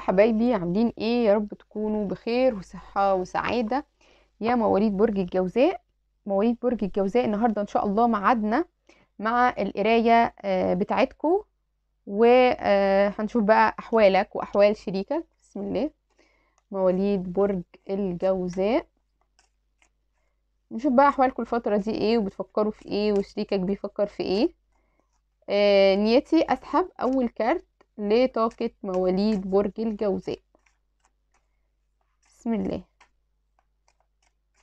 حبايبي عاملين ايه يا رب تكونوا بخير وصحة وسعادة يا مواليد برج الجوزاء مواليد برج الجوزاء النهاردة ان شاء الله معادنا مع القراية آه، بتاعتكم وهنشوف آه، بقى احوالك واحوال شريكك بسم الله مواليد برج الجوزاء نشوف بقى احوالكم الفترة دي ايه وبتفكروا في ايه وشريكك بيفكر في ايه آه نيتي اسحب اول كارت لطاقة مواليد برج الجوزاء بسم الله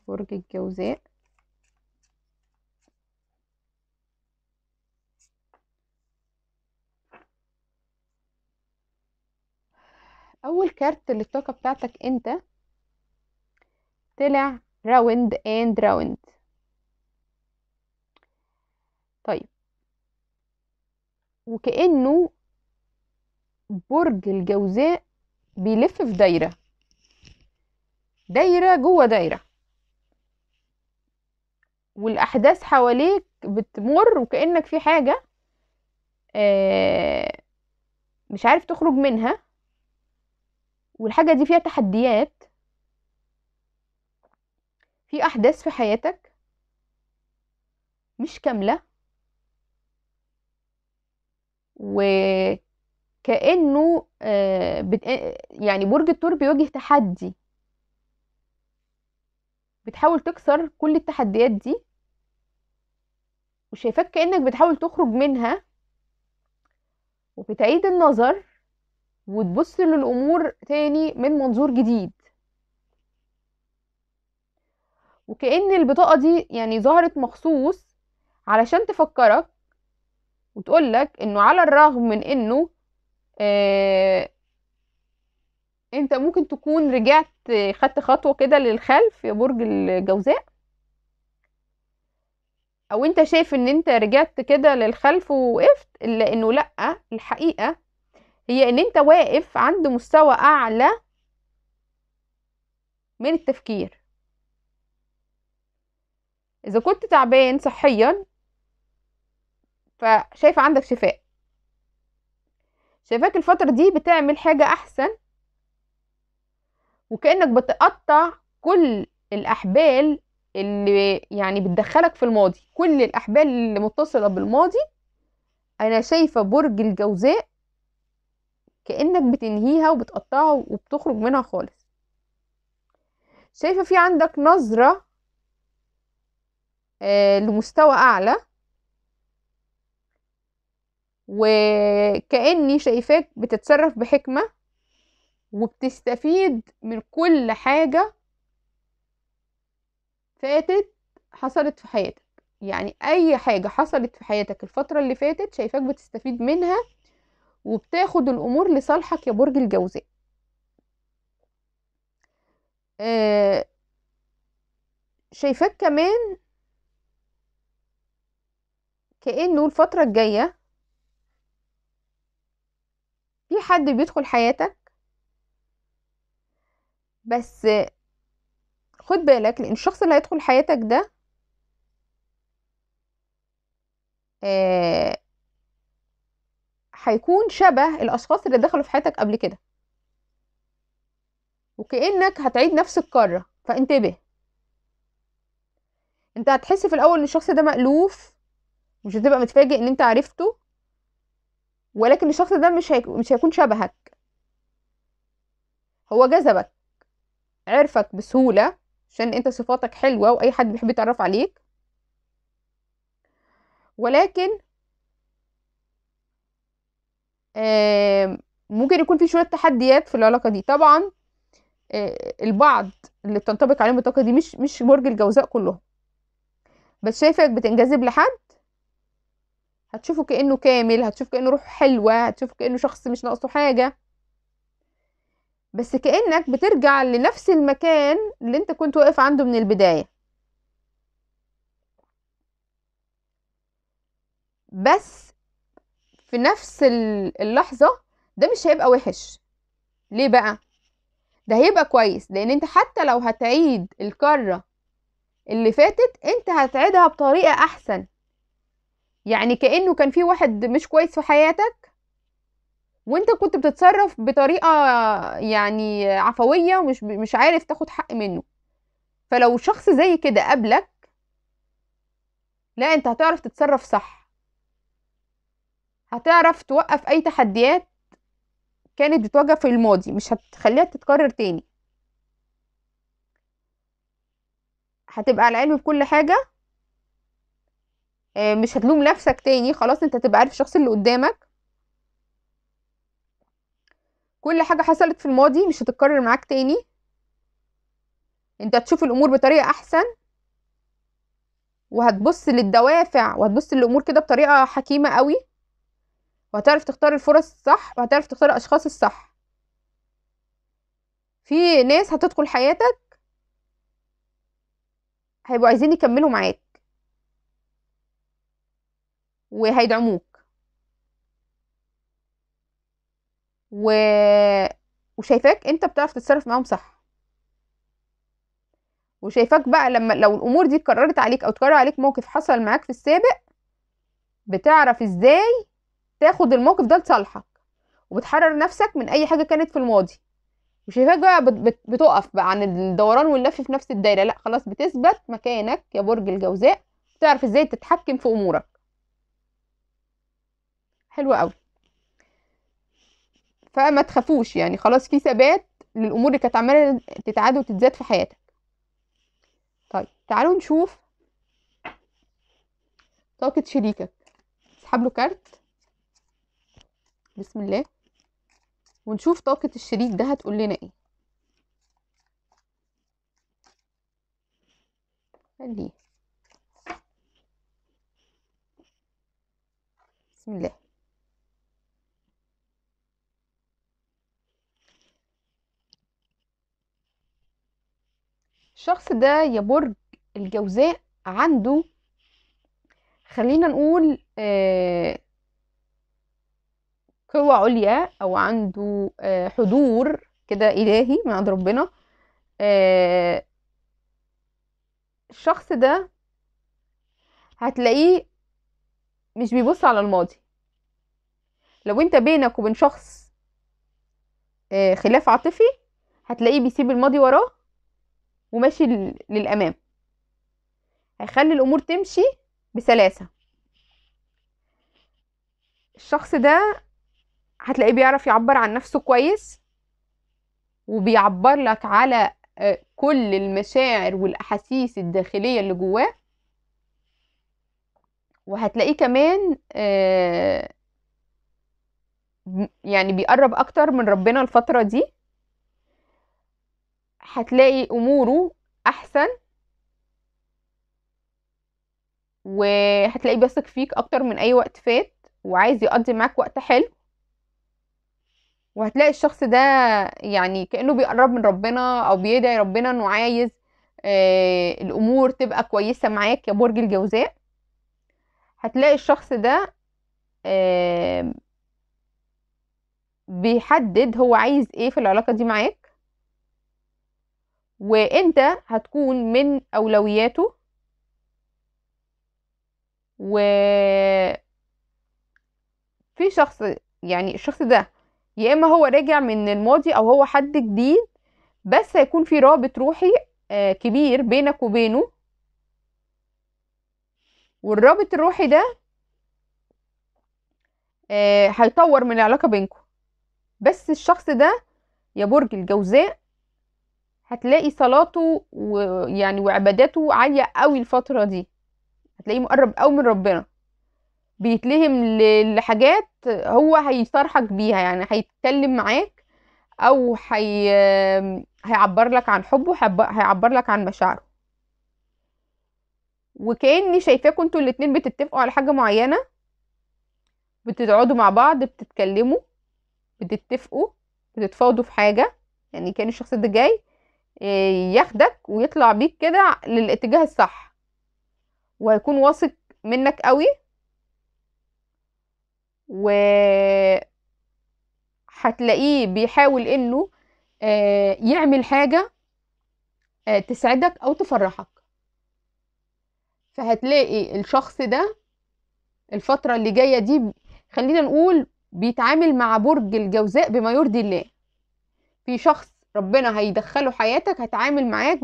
برج الجوزاء اول كارت للطاقة بتاعتك انت طلع راوند اند راوند طيب وكأنه برج الجوزاء بيلف في دايرة دايرة جوه دايرة والأحداث حواليك بتمر وكأنك في حاجة آه، مش عارف تخرج منها والحاجة دي فيها تحديات في أحداث في حياتك مش كاملة و كأنه آه، آه، يعني برج الثور بيواجه تحدي بتحاول تكسر كل التحديات دي وشايفاك كأنك بتحاول تخرج منها وبتعيد النظر وتبص للأمور تاني من منظور جديد وكأن البطاقة دي يعني ظهرت مخصوص علشان تفكرك وتقولك انه على الرغم من انه آه، انت ممكن تكون رجعت خدت خطوة كده للخلف يا برج الجوزاء او انت شايف ان انت رجعت كده للخلف ووقفت الا انه لا الحقيقة هي ان انت واقف عند مستوى اعلى من التفكير اذا كنت تعبان صحيا فشايف عندك شفاء شايفاك الفترة دي بتعمل حاجة أحسن وكأنك بتقطع كل الأحبال اللي يعني بتدخلك في الماضي كل الأحبال اللي متصلة بالماضي أنا شايفة برج الجوزاء كأنك بتنهيها وبتقطعها وبتخرج منها خالص شايفة في عندك نظرة آه لمستوى أعلى وكأني شايفاك بتتصرف بحكمة وبتستفيد من كل حاجة فاتت حصلت في حياتك يعني أي حاجة حصلت في حياتك الفترة اللي فاتت شايفاك بتستفيد منها وبتاخد الأمور لصالحك يا برج الجوزاء آه، شايفاك كمان كأنه الفترة الجاية في حد بيدخل حياتك بس خد بالك لان الشخص اللي هيدخل حياتك ده آه، هيكون آه شبه الاشخاص اللي دخلوا في حياتك قبل كده وكانك هتعيد نفس الكره فانتبه انت هتحس في الاول ان الشخص ده مألوف مش هتبقى متفاجئ ان انت عرفته ولكن الشخص ده مش هيك... مش هيكون شبهك هو جذبك عرفك بسهولة عشان انت صفاتك حلوة واي حد بيحب يتعرف عليك ولكن ممكن يكون في شوية تحديات في العلاقة دي طبعا آه، البعض اللي بتنطبق عليهم الطاقة دي مش مش برج الجوزاء كلهم بس شايفك بتنجذب لحد هتشوفه كأنه كامل هتشوفه كأنه روح حلوة هتشوفه كأنه شخص مش ناقصه حاجة بس كأنك بترجع لنفس المكان اللي انت كنت واقف عنده من البداية بس في نفس اللحظة ده مش هيبقى وحش ليه بقى ده هيبقى كويس لان انت حتى لو هتعيد الكرة اللي فاتت انت هتعيدها بطريقة احسن يعني كانه كان في واحد مش كويس في حياتك وانت كنت بتتصرف بطريقه يعني عفويه ومش مش عارف تاخد حق منه فلو شخص زي كده قابلك لا انت هتعرف تتصرف صح هتعرف توقف اي تحديات كانت بتواجه في الماضي مش هتخليها تتكرر تاني هتبقى على علم بكل حاجه آه، مش هتلوم نفسك تاني خلاص انت هتبقى عارف الشخص اللي قدامك كل حاجة حصلت في الماضي مش هتتكرر معاك تاني انت هتشوف الامور بطريقة احسن وهتبص للدوافع وهتبص للامور كده بطريقة حكيمة قوي وهتعرف تختار الفرص الصح وهتعرف تختار الاشخاص الصح في ناس هتدخل حياتك هيبقوا عايزين يكملوا معاك وهيدعموك و... وشايفاك انت بتعرف تتصرف معاهم صح وشايفاك بقى لما لو الامور دي اتكررت عليك او اتكرر عليك موقف حصل معاك في السابق بتعرف ازاي تاخد الموقف ده لصالحك وبتحرر نفسك من اي حاجه كانت في الماضي وشايفاك بقى بتقف بقى عن الدوران واللف في نفس الدايره لا خلاص بتثبت مكانك يا برج الجوزاء بتعرف ازاي تتحكم في امورك حلو قوي فما تخافوش يعني خلاص في ثبات للامور اللي كانت عماله تتعاد وتتزاد في حياتك طيب تعالوا نشوف طاقه شريكك اسحب له كارت بسم الله ونشوف طاقه الشريك ده هتقول لنا ايه خليه بسم الله الشخص ده يا برج الجوزاء عنده خلينا نقول آه قوة عليا أو عنده آه حضور كده إلهي من عند ربنا آه الشخص ده هتلاقيه مش بيبص على الماضي لو انت بينك وبين شخص آه، خلاف عاطفي هتلاقيه بيسيب الماضي وراه وماشي للأمام هيخلي الأمور تمشي بسلاسة الشخص ده هتلاقيه بيعرف يعبر عن نفسه كويس وبيعبر لك على آه، كل المشاعر والأحاسيس الداخلية اللي جواه وهتلاقيه كمان آه، يعني بيقرب أكتر من ربنا الفترة دي هتلاقي اموره احسن وهتلاقيه بيثق فيك اكتر من اي وقت فات وعايز يقضي معاك وقت حلو وهتلاقي الشخص ده يعني كانه بيقرب من ربنا او بيدعي ربنا انه عايز آه الامور تبقى كويسه معاك يا برج الجوزاء هتلاقي الشخص ده آه بيحدد هو عايز ايه في العلاقه دي معاك وانت هتكون من اولوياته و في شخص يعني الشخص ده يا اما هو راجع من الماضي او هو حد جديد بس هيكون في رابط روحي آه، كبير بينك وبينه والرابط الروحي ده آه، هيطور من العلاقه بينكم بس الشخص ده يا برج الجوزاء هتلاقي صلاته ويعني وعباداته عالية قوي الفترة دي هتلاقيه مقرب قوي من ربنا بيتلهم لحاجات هو هيصارحك بيها يعني هيتكلم معاك او هي... هيعبر لك عن حبه هيعبر لك عن مشاعره وكاني شايفاكم انتوا الاتنين بتتفقوا على حاجه معينه بتقعدوا مع بعض بتتكلموا بتتفقوا بتتفاوضوا في حاجه يعني كان الشخص ده جاي ياخدك ويطلع بيك كده للاتجاه الصح وهيكون واثق منك قوي و هتلاقيه بيحاول انه آه، يعمل حاجه آه، تسعدك او تفرحك فهتلاقي الشخص ده الفتره اللي جايه دي خلينا نقول بيتعامل مع برج الجوزاء بما يرضي الله في شخص ربنا هيدخله حياتك هيتعامل معاك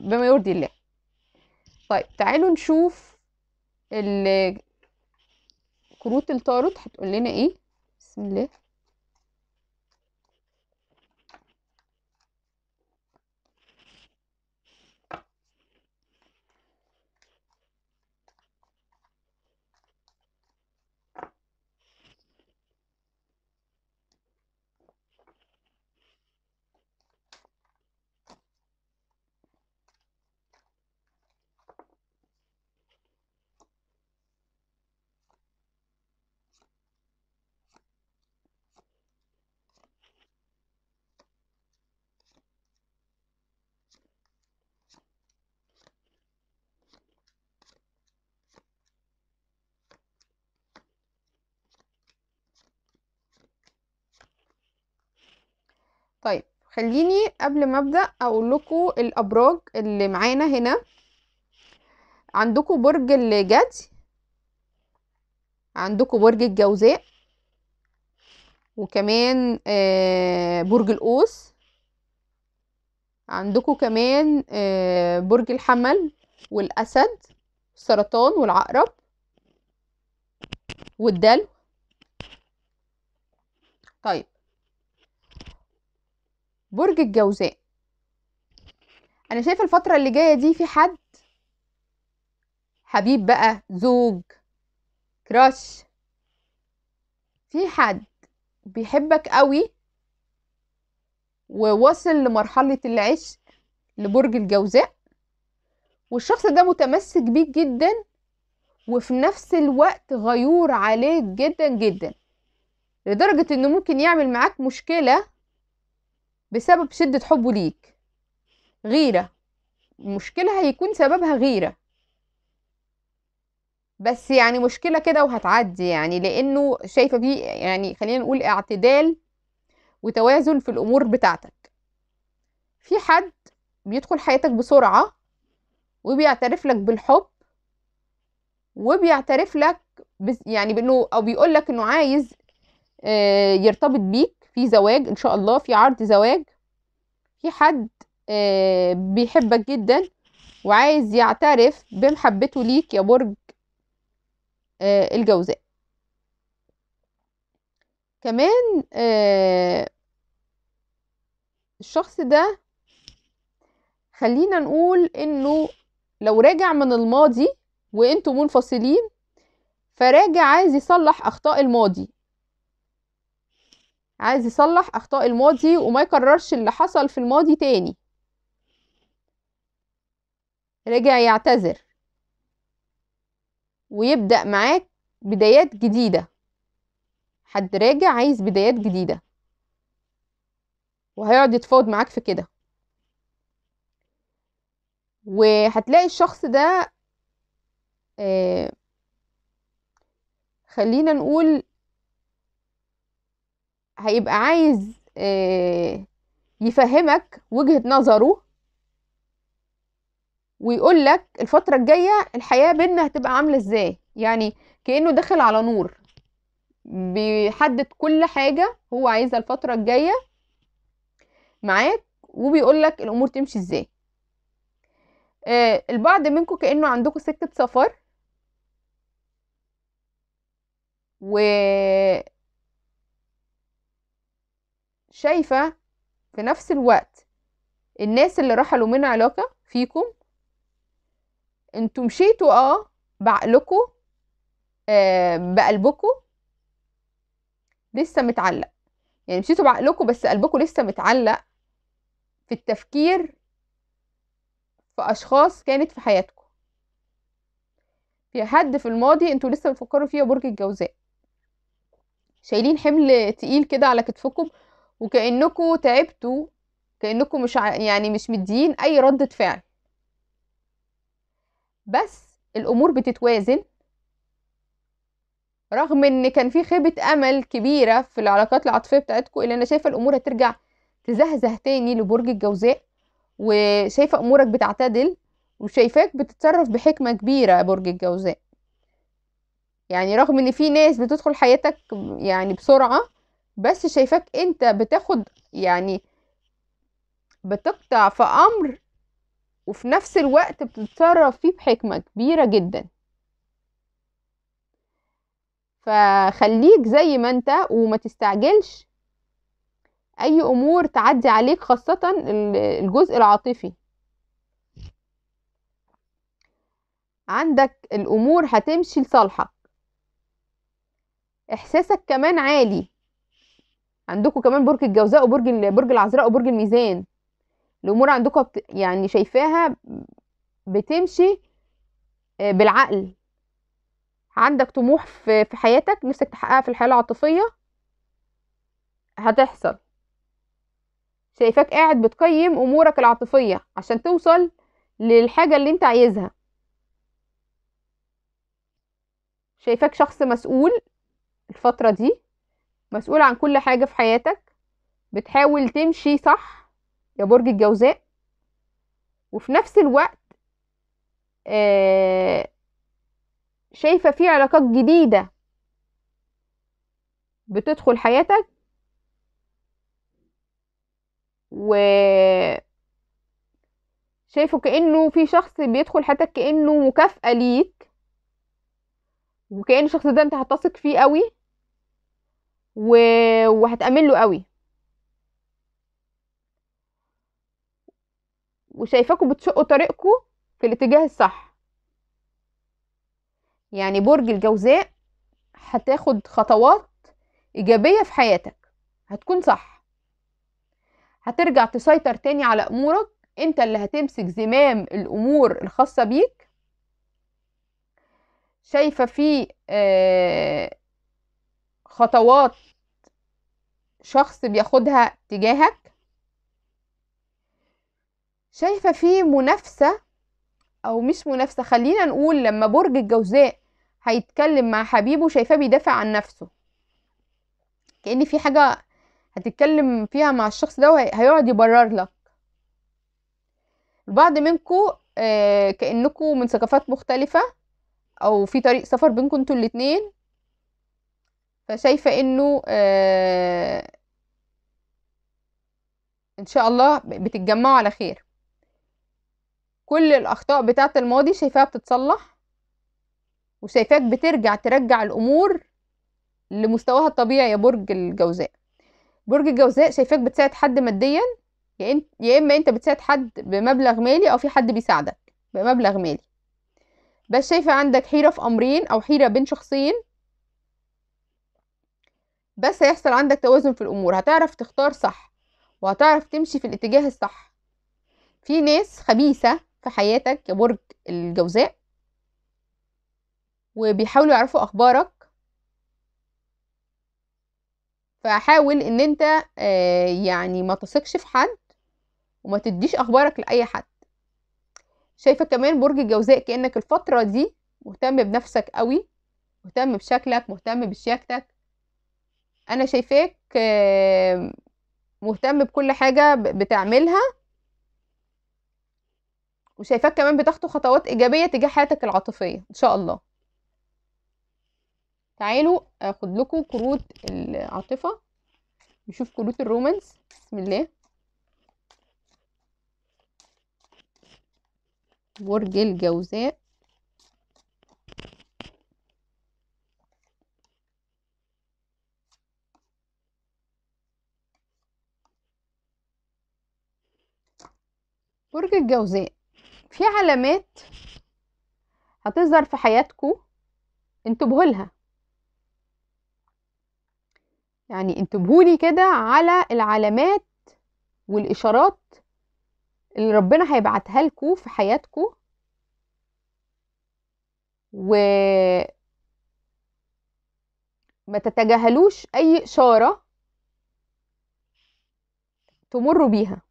بما يرضي الله طيب تعالوا نشوف كروت التاروت هتقول لنا ايه بسم الله خليني قبل ما ابدا اقول لكم الابراج اللي معانا هنا عندكم برج الجدي عندكم برج الجوزاء وكمان آه، برج القوس عندكم كمان آه، برج الحمل والاسد السرطان والعقرب والدلو طيب برج الجوزاء انا شايفه الفتره اللي جايه دي في حد حبيب بقى زوج كراش في حد بيحبك قوي وواصل لمرحله العشق لبرج الجوزاء والشخص ده متمسك بيك جدا وفي نفس الوقت غيور عليك جدا جدا لدرجة انه ممكن يعمل معاك مشكلة بسبب شدة حبه ليك غيرة المشكلة هيكون سببها غيرة بس يعني مشكلة كده وهتعدي يعني لأنه شايفة دي يعني خلينا نقول اعتدال وتوازن في الأمور بتاعتك في حد بيدخل حياتك بسرعة وبيعترف لك بالحب وبيعترف لك يعني بأنه أو بيقول لك أنه عايز آه، يرتبط بيك في زواج ان شاء الله في عرض زواج في حد آه، بيحبك جدا وعايز يعترف بمحبته ليك يا برج آه، الجوزاء كمان آه، الشخص ده خلينا نقول انه لو راجع من الماضي وانتوا منفصلين فراجع عايز يصلح اخطاء الماضي عايز يصلح اخطاء الماضي وما يكررش اللي حصل في الماضي تاني رجع يعتذر ويبدأ معاك بدايات جديدة حد راجع عايز بدايات جديدة وهيقعد يتفاوض معاك في كده وهتلاقي الشخص ده آه خلينا نقول هيبقى عايز آه، يفهمك وجهة نظره ويقول لك الفترة الجاية الحياة بينا هتبقى عاملة ازاي يعني كأنه داخل على نور بيحدد كل حاجة هو عايزها الفترة الجاية معاك وبيقول لك الأمور تمشي ازاي آه البعض منكم كأنه عندكم سكة سفر شايفة في نفس الوقت الناس اللي رحلوا من علاقة فيكم انتوا مشيتوا اه بعقلكوا آه بقلبكوا لسه متعلق يعني مشيتوا بعقلكوا بس قلبكوا لسه متعلق في التفكير في اشخاص كانت في حياتكم في حد في الماضي انتوا لسه بتفكروا فيه برج الجوزاء شايلين حمل تقيل كده على كتفكم وكأنكم تعبتوا كأنكم مش ع... يعني مش مديين أي ردة فعل بس الأمور بتتوازن رغم ان كان في خيبة امل كبيرة في العلاقات العاطفية بتاعتكم إلا انا شايفة الامور هترجع تزهزه تاني لبرج الجوزاء وشايفة امورك بتعتدل وشايفاك بتتصرف بحكمة كبيرة يا برج الجوزاء يعني رغم ان في ناس بتدخل حياتك يعني بسرعة بس شايفاك انت بتاخد يعني بتقطع في امر وفي نفس الوقت بتتصرف فيه بحكمة كبيرة جدا فخليك زي ما انت وما تستعجلش اي امور تعدي عليك خاصة الجزء العاطفي عندك الامور هتمشي لصالحك احساسك كمان عالي عندكم كمان برج الجوزاء وبرج برج العذراء وبرج الميزان الامور عندكم بت... يعني شايفاها بتمشي آه، بالعقل عندك طموح في في حياتك نفسك تحققها في الحياه العاطفيه هتحصل شايفاك قاعد بتقيم امورك العاطفيه عشان توصل للحاجه اللي انت عايزها شايفاك شخص مسؤول الفتره دي مسؤول عن كل حاجة في حياتك بتحاول تمشي صح يا برج الجوزاء وفي نفس الوقت آه شايفة في علاقات جديدة بتدخل حياتك و شايفه كأنه في شخص بيدخل حياتك كأنه مكافأة ليك وكأن الشخص ده انت هتثق فيه قوي و... وهتأمن له قوي وشايفاكم بتشقوا طريقكم في الاتجاه الصح يعني برج الجوزاء هتاخد خطوات إيجابية في حياتك هتكون صح هترجع تسيطر تاني على أمورك أنت اللي هتمسك زمام الأمور الخاصة بيك شايفة في آه خطوات شخص بياخدها تجاهك شايفة في منافسة أو مش منافسة خلينا نقول لما برج الجوزاء هيتكلم مع حبيبه شايفاه بيدافع عن نفسه كأن في حاجة هتتكلم فيها مع الشخص ده هيقعد يبرر لك البعض منكو آه، كأنكو من ثقافات مختلفة أو في طريق سفر بينكم انتوا الاتنين فشايفة انه آه ان شاء الله بتتجمعوا على خير كل الاخطاء بتاعة الماضي شايفاها بتتصلح وشايفاك بترجع ترجع الامور لمستواها الطبيعي يا برج الجوزاء برج الجوزاء شايفاك بتساعد حد ماديا يا اما انت بتساعد حد بمبلغ مالي او في حد بيساعدك بمبلغ مالي بس شايفة عندك حيرة في امرين او حيرة بين شخصين بس هيحصل عندك توازن في الامور هتعرف تختار صح وهتعرف تمشي في الاتجاه الصح في ناس خبيثه في حياتك يا برج الجوزاء وبيحاولوا يعرفوا اخبارك فحاول ان انت آه، يعني ما تثقش في حد وما تديش اخبارك لاي حد شايفه كمان برج الجوزاء كانك الفتره دي مهتم بنفسك قوي مهتم بشكلك مهتم بشياكتك انا شايفاك مهتم بكل حاجة بتعملها وشايفاك كمان بتاخدوا خطوات ايجابية تجاه حياتك العاطفية ان شاء الله تعالوا اخد لكم كروت العاطفة نشوف كروت الرومانس بسم الله برج الجوزاء الجوزاء في علامات هتظهر في حياتكم انتبهوا لها يعني انتبهوا لي كده على العلامات والاشارات اللي ربنا هيبعتها لكم في حياتكم و ما تتجاهلوش اي اشاره تمروا بيها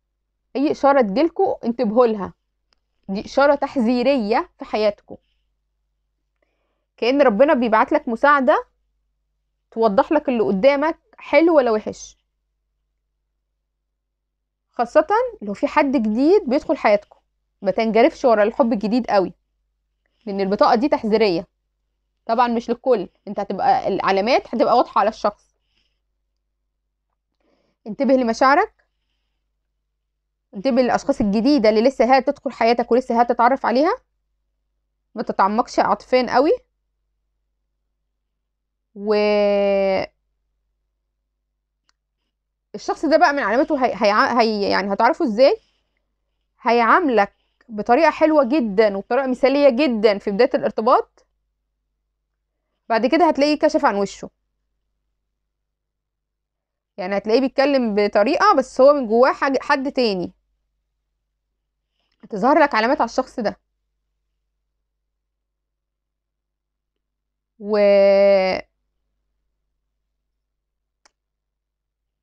اي اشاره تجيلكوا انتبهوا لها دي اشاره تحذيريه في حياتكوا كان ربنا بيبعت لك مساعده توضح لك اللي قدامك حلو ولا وحش خاصة لو في حد جديد بيدخل حياتكوا ما تنجرفش ورا الحب الجديد قوي لان البطاقة دي تحذيرية طبعا مش للكل انت هتبقى العلامات هتبقى واضحة على الشخص انتبه لمشاعرك انتبه للاشخاص الجديده اللي لسه هتدخل حياتك ولسه هتتعرف عليها ما تتعمقش عاطفيا قوي و الشخص ده بقى من علامته هي... هي... هي... يعني هتعرفه ازاي هيعاملك بطريقه حلوه جدا وبطريقه مثاليه جدا في بدايه الارتباط بعد كده هتلاقيه كشف عن وشه يعني هتلاقيه بيتكلم بطريقه بس هو من جواه حد تاني تظهر لك علامات على الشخص ده و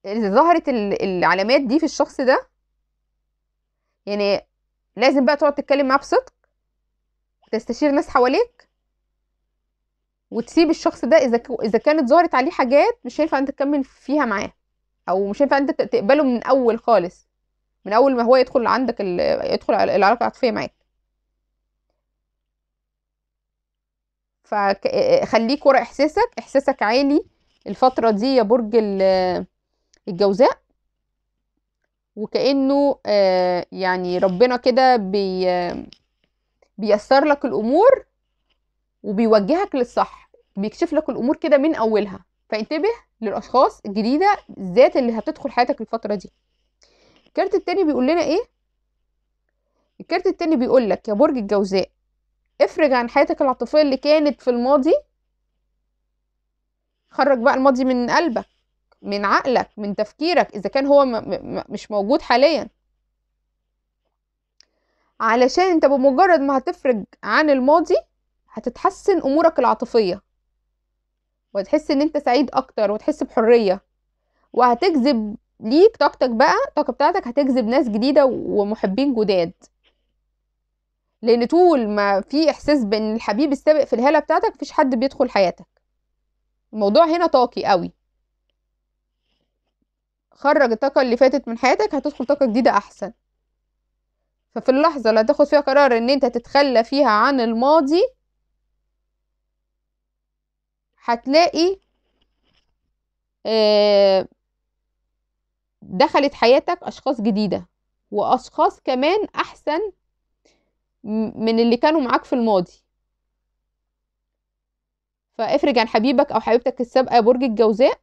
إذا ظهرت العلامات دي في الشخص ده يعني لازم بقى تقعد تتكلم معاه بصدق وتستشير ناس حواليك وتسيب الشخص ده اذا اذا كانت ظهرت عليه حاجات مش هينفع انت تكمل فيها معاه او مش هينفع انت تقبله من الاول خالص من اول ما هو يدخل عندك يدخل العلاقه العاطفيه معاك فخليك ورا احساسك احساسك عالي الفتره دي يا برج الجوزاء وكانه آه، يعني ربنا كده بي بيسر لك الامور وبيوجهك للصح بيكشف لك الامور كده من اولها فانتبه للاشخاص الجديده الذات اللي هتدخل حياتك الفتره دي الكارت التاني بيقول لنا ايه الكارت التاني بيقول لك يا برج الجوزاء افرج عن حياتك العاطفيه اللي كانت في الماضي خرج بقى الماضي من قلبك من عقلك من تفكيرك اذا كان هو مش موجود حاليا علشان انت بمجرد ما هتفرج عن الماضي هتتحسن امورك العاطفيه وهتحس ان انت سعيد اكتر وتحس بحريه وهتجذب ليك طاقتك بقى الطاقه بتاعتك هتجذب ناس جديده ومحبين جداد لان طول ما في احساس بان الحبيب السابق في الهاله بتاعتك مفيش حد بيدخل حياتك الموضوع هنا طاقي قوي خرج الطاقه اللي فاتت من حياتك هتدخل طاقه جديده احسن ففي اللحظه اللي هتاخد فيها قرار ان انت تتخلى فيها عن الماضي هتلاقي آه دخلت حياتك اشخاص جديده واشخاص كمان احسن من اللي كانوا معاك في الماضي فافرج عن حبيبك او حبيبتك السابقه يا برج الجوزاء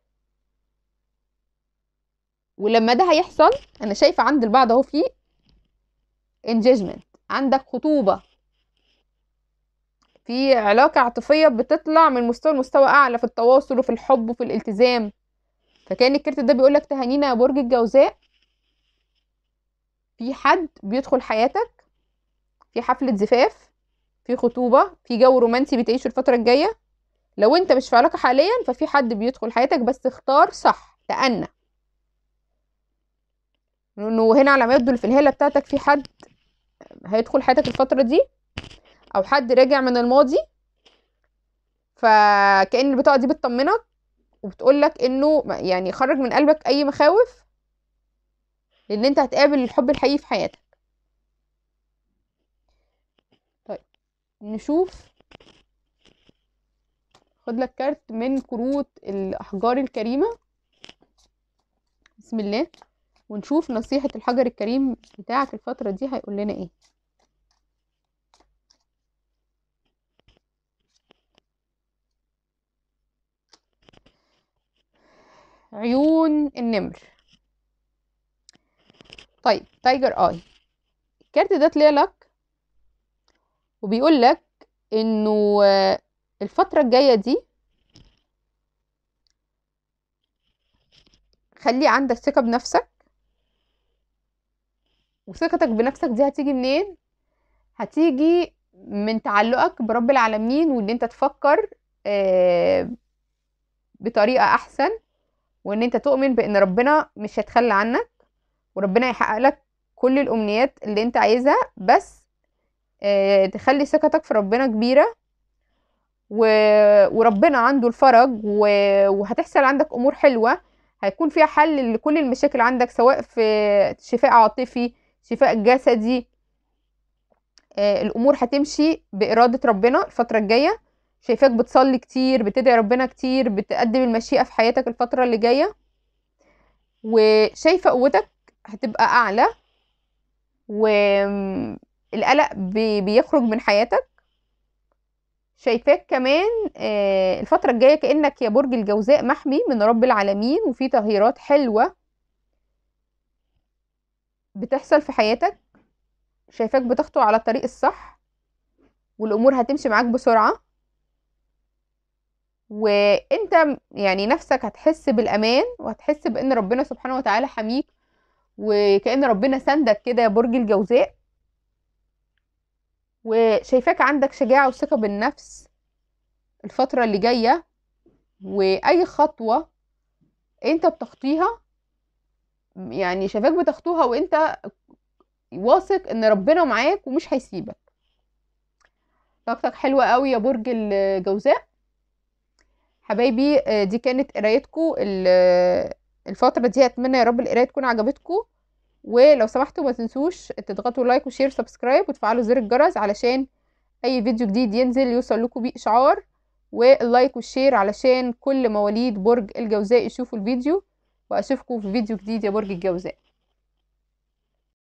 ولما ده هيحصل انا شايفه عند البعض اهو في انجيجمنت عندك خطوبه في علاقه عاطفيه بتطلع من مستوى لمستوى اعلى في التواصل وفي الحب وفي الالتزام فكان الكرت ده بيقول لك تهانينا يا برج الجوزاء في حد بيدخل حياتك في حفلة زفاف في خطوبة في جو رومانسي بتعيشه الفترة الجاية لو انت مش في علاقة حاليا ففي حد بيدخل حياتك بس اختار صح تأنى لانه هنا على ما يبدو في الهالة بتاعتك في حد هيدخل حياتك الفترة دي او حد راجع من الماضي فكأن البطاقة دي بتطمنك وبتقول لك انه يعني خرج من قلبك اي مخاوف لان انت هتقابل الحب الحقيقي في حياتك طيب نشوف خد لك كارت من كروت الاحجار الكريمه بسم الله ونشوف نصيحه الحجر الكريم بتاعك الفتره دي هيقول لنا ايه عيون النمر طيب تايجر اي الكارت ده طلع لك وبيقول لك انه آه، الفتره الجايه دي خلي عندك ثقه بنفسك وثقتك بنفسك دي هتيجي منين هتيجي من تعلقك برب العالمين وان انت تفكر آه، بطريقه احسن وان انت تؤمن بان ربنا مش هيتخلى عنك وربنا يحقق لك كل الامنيات اللي انت عايزها بس آه، تخلي ثقتك في ربنا كبيره و... وربنا عنده الفرج و... وهتحصل عندك امور حلوه هيكون فيها حل لكل المشاكل عندك سواء في شفاء عاطفي شفاء جسدي آه، الامور هتمشي باراده ربنا الفتره الجايه شايفاك بتصلي كتير بتدعي ربنا كتير بتقدم المشيئة في حياتك الفترة اللي جاية وشايفة قوتك هتبقى أعلى والقلق بيخرج من حياتك شايفاك كمان آه، الفترة الجاية كأنك يا برج الجوزاء محمي من رب العالمين وفي تغييرات حلوة بتحصل في حياتك شايفاك بتخطو على الطريق الصح والأمور هتمشي معاك بسرعة وانت يعني نفسك هتحس بالامان وهتحس بان ربنا سبحانه وتعالى حميك وكأن ربنا سندك كده يا برج الجوزاء وشايفاك عندك شجاعة وثقة بالنفس الفترة اللي جاية وأي خطوة أنت بتخطيها يعني شايفاك بتخطوها وأنت واثق إن ربنا معاك ومش هيسيبك طاقتك حلوة قوي يا برج الجوزاء حبايبي آه، دي كانت قرايتكم آه، الفتره دي اتمنى يا رب القرايه تكون عجبتكم ولو سمحتوا ما تنسوش تضغطوا لايك وشير وسبسكرايب وتفعلوا زر الجرس علشان اي فيديو جديد ينزل يوصل لكم بيه اشعار واللايك والشير علشان كل مواليد برج الجوزاء يشوفوا الفيديو واشوفكم في فيديو جديد يا برج الجوزاء